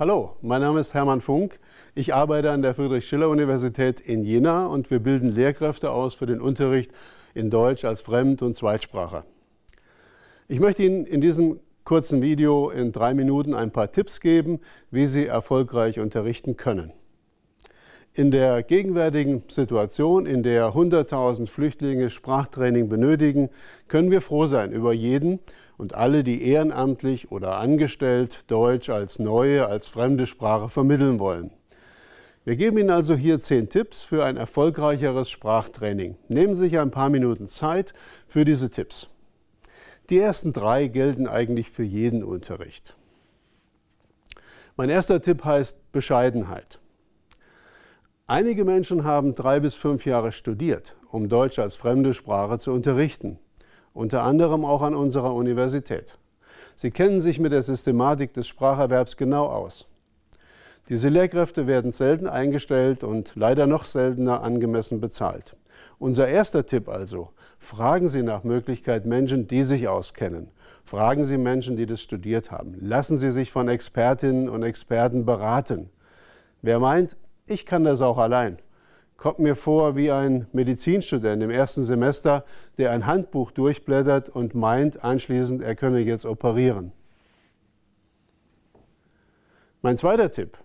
Hallo, mein Name ist Hermann Funk. Ich arbeite an der Friedrich-Schiller-Universität in Jena und wir bilden Lehrkräfte aus für den Unterricht in Deutsch als Fremd- und Zweitsprache. Ich möchte Ihnen in diesem kurzen Video in drei Minuten ein paar Tipps geben, wie Sie erfolgreich unterrichten können. In der gegenwärtigen Situation, in der 100.000 Flüchtlinge Sprachtraining benötigen, können wir froh sein über jeden, und alle, die ehrenamtlich oder angestellt Deutsch als neue, als fremde Sprache vermitteln wollen. Wir geben Ihnen also hier zehn Tipps für ein erfolgreicheres Sprachtraining. Nehmen Sie sich ein paar Minuten Zeit für diese Tipps. Die ersten drei gelten eigentlich für jeden Unterricht. Mein erster Tipp heißt Bescheidenheit. Einige Menschen haben drei bis fünf Jahre studiert, um Deutsch als fremde Sprache zu unterrichten unter anderem auch an unserer Universität. Sie kennen sich mit der Systematik des Spracherwerbs genau aus. Diese Lehrkräfte werden selten eingestellt und leider noch seltener angemessen bezahlt. Unser erster Tipp also, fragen Sie nach Möglichkeit Menschen, die sich auskennen. Fragen Sie Menschen, die das studiert haben. Lassen Sie sich von Expertinnen und Experten beraten. Wer meint, ich kann das auch allein, kommt mir vor wie ein Medizinstudent im ersten Semester, der ein Handbuch durchblättert und meint anschließend, er könne jetzt operieren. Mein zweiter Tipp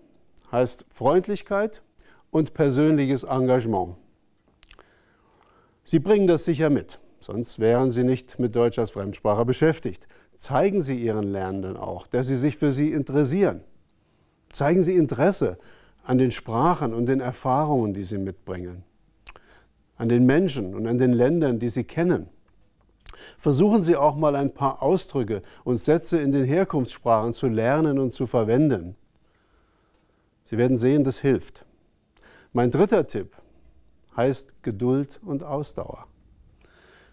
heißt Freundlichkeit und persönliches Engagement. Sie bringen das sicher mit, sonst wären Sie nicht mit Deutsch als Fremdsprache beschäftigt. Zeigen Sie Ihren Lernenden auch, dass Sie sich für sie interessieren. Zeigen Sie Interesse, an den Sprachen und den Erfahrungen, die sie mitbringen, an den Menschen und an den Ländern, die sie kennen. Versuchen Sie auch mal ein paar Ausdrücke und Sätze in den Herkunftssprachen zu lernen und zu verwenden. Sie werden sehen, das hilft. Mein dritter Tipp heißt Geduld und Ausdauer.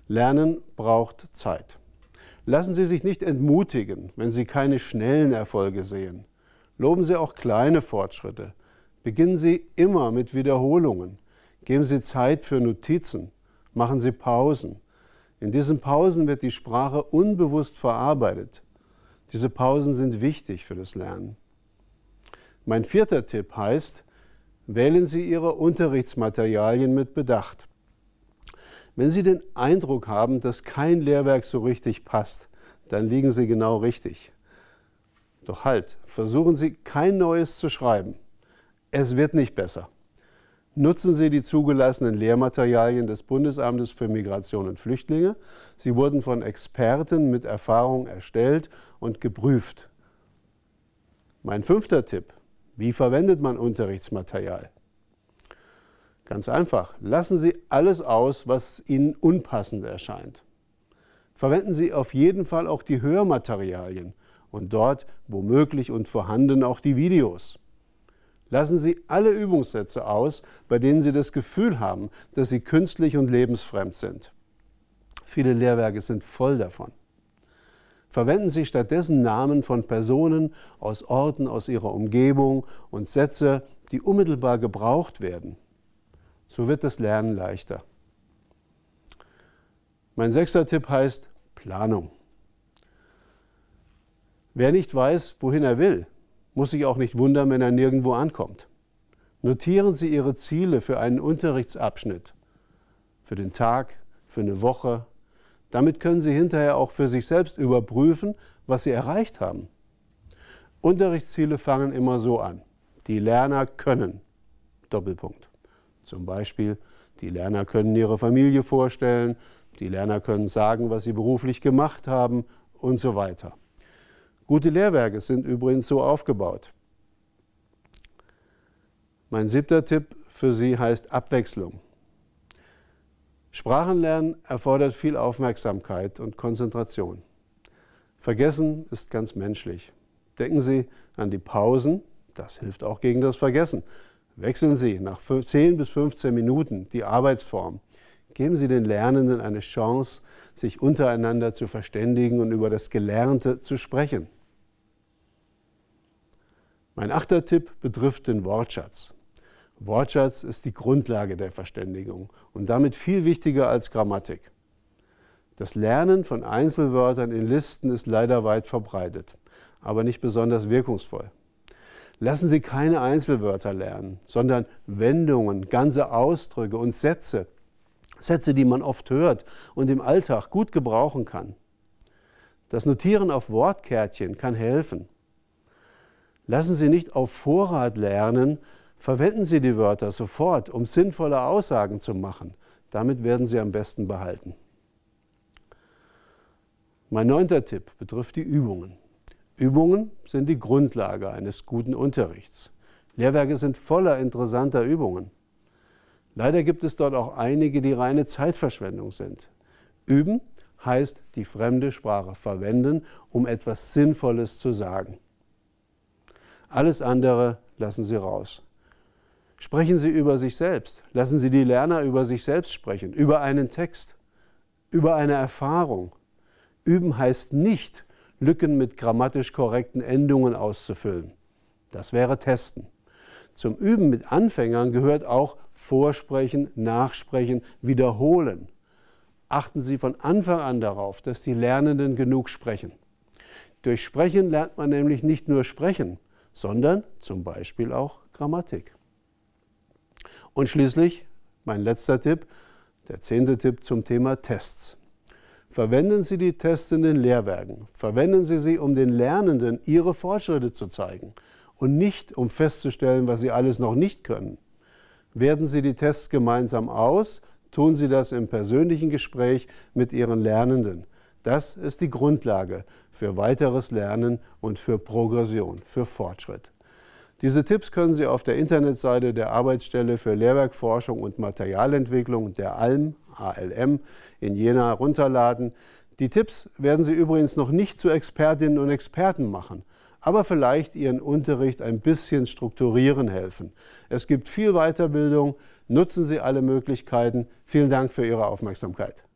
Lernen braucht Zeit. Lassen Sie sich nicht entmutigen, wenn Sie keine schnellen Erfolge sehen. Loben Sie auch kleine Fortschritte. Beginnen Sie immer mit Wiederholungen. Geben Sie Zeit für Notizen. Machen Sie Pausen. In diesen Pausen wird die Sprache unbewusst verarbeitet. Diese Pausen sind wichtig für das Lernen. Mein vierter Tipp heißt, wählen Sie Ihre Unterrichtsmaterialien mit Bedacht. Wenn Sie den Eindruck haben, dass kein Lehrwerk so richtig passt, dann liegen Sie genau richtig. Doch halt, versuchen Sie kein neues zu schreiben. Es wird nicht besser. Nutzen Sie die zugelassenen Lehrmaterialien des Bundesamtes für Migration und Flüchtlinge. Sie wurden von Experten mit Erfahrung erstellt und geprüft. Mein fünfter Tipp. Wie verwendet man Unterrichtsmaterial? Ganz einfach. Lassen Sie alles aus, was Ihnen unpassend erscheint. Verwenden Sie auf jeden Fall auch die Hörmaterialien und dort womöglich und vorhanden auch die Videos. Lassen Sie alle Übungssätze aus, bei denen Sie das Gefühl haben, dass sie künstlich und lebensfremd sind. Viele Lehrwerke sind voll davon. Verwenden Sie stattdessen Namen von Personen aus Orten, aus Ihrer Umgebung und Sätze, die unmittelbar gebraucht werden. So wird das Lernen leichter. Mein sechster Tipp heißt Planung. Wer nicht weiß, wohin er will, muss sich auch nicht wundern, wenn er nirgendwo ankommt. Notieren Sie Ihre Ziele für einen Unterrichtsabschnitt, für den Tag, für eine Woche. Damit können Sie hinterher auch für sich selbst überprüfen, was Sie erreicht haben. Unterrichtsziele fangen immer so an. Die Lerner können. Doppelpunkt. Zum Beispiel, die Lerner können ihre Familie vorstellen, die Lerner können sagen, was sie beruflich gemacht haben und so weiter. Gute Lehrwerke sind übrigens so aufgebaut. Mein siebter Tipp für Sie heißt Abwechslung. Sprachenlernen erfordert viel Aufmerksamkeit und Konzentration. Vergessen ist ganz menschlich. Denken Sie an die Pausen, das hilft auch gegen das Vergessen. Wechseln Sie nach 10 bis 15 Minuten die Arbeitsform. Geben Sie den Lernenden eine Chance, sich untereinander zu verständigen und über das Gelernte zu sprechen. Mein achter Tipp betrifft den Wortschatz. Wortschatz ist die Grundlage der Verständigung und damit viel wichtiger als Grammatik. Das Lernen von Einzelwörtern in Listen ist leider weit verbreitet, aber nicht besonders wirkungsvoll. Lassen Sie keine Einzelwörter lernen, sondern Wendungen, ganze Ausdrücke und Sätze. Sätze, die man oft hört und im Alltag gut gebrauchen kann. Das Notieren auf Wortkärtchen kann helfen. Lassen Sie nicht auf Vorrat lernen, verwenden Sie die Wörter sofort, um sinnvolle Aussagen zu machen. Damit werden Sie am besten behalten. Mein neunter Tipp betrifft die Übungen. Übungen sind die Grundlage eines guten Unterrichts. Lehrwerke sind voller interessanter Übungen. Leider gibt es dort auch einige, die reine Zeitverschwendung sind. Üben heißt die fremde Sprache verwenden, um etwas Sinnvolles zu sagen. Alles andere lassen Sie raus. Sprechen Sie über sich selbst. Lassen Sie die Lerner über sich selbst sprechen, über einen Text, über eine Erfahrung. Üben heißt nicht, Lücken mit grammatisch korrekten Endungen auszufüllen. Das wäre Testen. Zum Üben mit Anfängern gehört auch Vorsprechen, Nachsprechen, Wiederholen. Achten Sie von Anfang an darauf, dass die Lernenden genug sprechen. Durch Sprechen lernt man nämlich nicht nur sprechen, sondern zum Beispiel auch Grammatik. Und schließlich mein letzter Tipp, der zehnte Tipp zum Thema Tests. Verwenden Sie die Tests in den Lehrwerken. Verwenden Sie sie, um den Lernenden ihre Fortschritte zu zeigen und nicht, um festzustellen, was sie alles noch nicht können. Werden Sie die Tests gemeinsam aus, tun Sie das im persönlichen Gespräch mit Ihren Lernenden. Das ist die Grundlage für weiteres Lernen und für Progression, für Fortschritt. Diese Tipps können Sie auf der Internetseite der Arbeitsstelle für Lehrwerkforschung und Materialentwicklung der ALM, ALM in Jena herunterladen. Die Tipps werden Sie übrigens noch nicht zu Expertinnen und Experten machen, aber vielleicht Ihren Unterricht ein bisschen strukturieren helfen. Es gibt viel Weiterbildung, nutzen Sie alle Möglichkeiten. Vielen Dank für Ihre Aufmerksamkeit.